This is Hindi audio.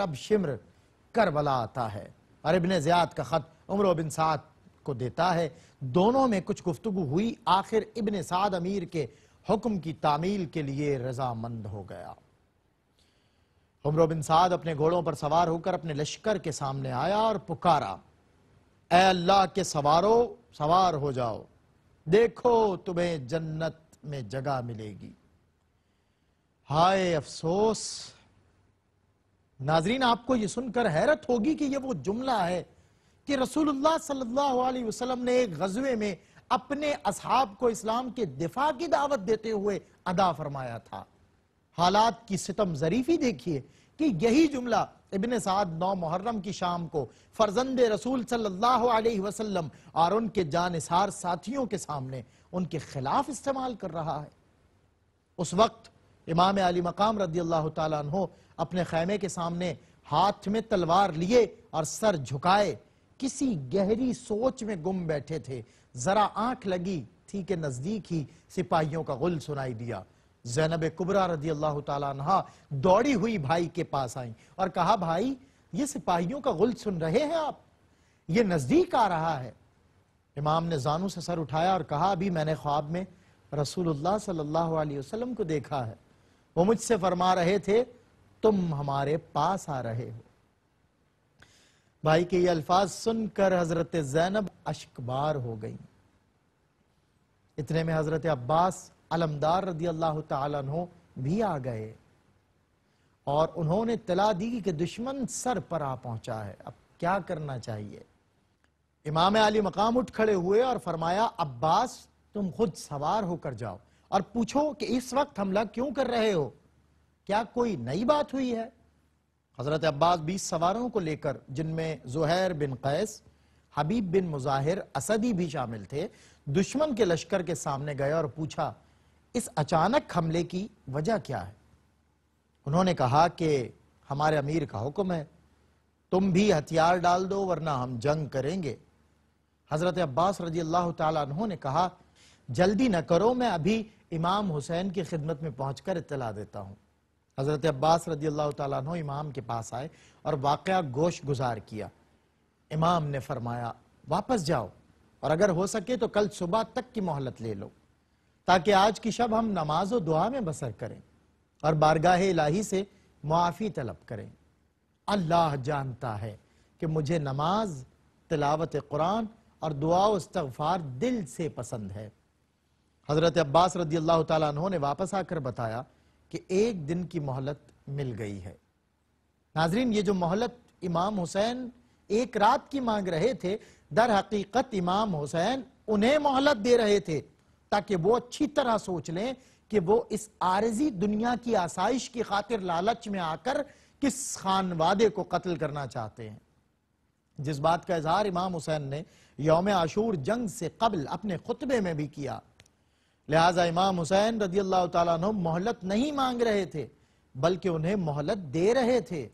रब शिमर करबला आता है और इबन ज़ियाद का ख़त उम्र बिन साद को देता है दोनों में कुछ गुफ्तु हुई आखिर इबन साद अमीर के हुक्म की तामील के लिए रजामंद हो गया उम्र बिन साद अपने घोड़ों पर सवार होकर अपने लश्कर के सामने आया और पुकारा ए अल्लाह के सवारों सवार हो जाओ देखो तुम्हें जन्नत में जगह मिलेगी हाय अफसोस नाजरीन आपको ये सुनकर हैरत होगी कि ये वो जुमला है कि रसूलुल्लाह सल्लल्लाहु अलैहि वसल्लम ने एक गजवे में अपने असहाब को इस्लाम के दिफा की दावत देते हुए अदा फरमाया था हालात की सितम जरीफी देखिए कि यही जुमला इबन साद नौ मुहर्रम की शाम को फरजंद रसूल सल्लल्लाहु अलैहि वसल्लम और उनके जानसार साथियों के सामने उनके खिलाफ इस्तेमाल कर रहा है उस वक्त इमाम अली मकाम रदी अल्लाह तु अपने खैमे के सामने हाथ में तलवार लिए और सर झुकाए किसी गहरी सोच में गुम बैठे थे जरा आंख लगी थी कि नजदीक ही सिपाहियों का गुल सुनाई दिया जैनब कुबरा रदी अल्लाह तहा दौड़ी हुई भाई के पास आई और कहा भाई ये सिपाहियों का गुल सुन रहे हैं आप ये नजदीक आ रहा है इमाम ने जानू से सर उठाया और कहा अभी मैंने ख्वाब में रसूलुल्लाह सल्लल्लाहु अलैहि वसल्लम को देखा है वो मुझसे फरमा रहे थे तुम हमारे पास आ रहे हो भाई के ये अल्फाज सुनकर हजरत जैनब अशकबार हो गई इतने में हजरत अब्बास अलमदार रदी अल्लाह तु भी आ गए और उन्होंने तला दी कि दुश्मन सर पर आ पहुंचा है अब क्या करना चाहिए इमाम अली मकाम उठ खड़े हुए और फरमाया अब्बास तुम खुद सवार होकर जाओ और पूछो कि इस वक्त हमला क्यों कर रहे हो क्या कोई नई बात हुई है हजरत अब्बास बीस सवारों को लेकर जिनमें जुहैर बिन कैस हबीब बिन मुजाहिर असदी भी शामिल थे दुश्मन के लश्कर के सामने गए और पूछा इस अचानक हमले की वजह क्या है उन्होंने कहा कि हमारे अमीर का हुक्म है तुम भी हथियार डाल दो वरना हम जंग करेंगे हजरत अब्बास रजी अल्लाह तहों ने कहा जल्दी न करो मैं अभी इमाम हुसैन की खिदमत में पहुँच कर इतला देता हूँ हज़रत अब्बास रदी अल्लाह तु इमाम के पास आए और वाक़ गोश गुजार किया इमाम ने फरमाया वापस जाओ और अगर हो सके तो कल सुबह तक की मोहलत ले लो ताकि आज की शब हम नमाज व दुआ में बसर करें और बारगाह इलाही से मुआफ़ी तलब करें अल्लाह जानता है कि मुझे नमाज तिलावत कुरान और दुआ इस्तफ़ार दिल से पसंद है हज़रत अब्बास रदी अल्लाह तु ने वापस आकर बताया कि एक दिन की मोहलत मिल गई है नाजरीन ये जो मोहलत इमाम हुसैन एक रात की मांग रहे थे दर हकीकत इमाम हुसैन उन्हें मोहलत दे रहे थे ताकि वो अच्छी तरह सोच लें कि वो इस आरजी दुनिया की आसाइश की खातिर लालच में आकर किस खान वादे को कत्ल करना चाहते हैं जिस बात का इजहार इमाम हुसैन ने योम आशूर जंग से कबल अपने खुतबे में भी किया लिहाजा इमाम हुसैन रदी अल्लाह तु मोहलत नहीं मांग रहे थे बल्कि उन्हें मोहलत दे रहे थे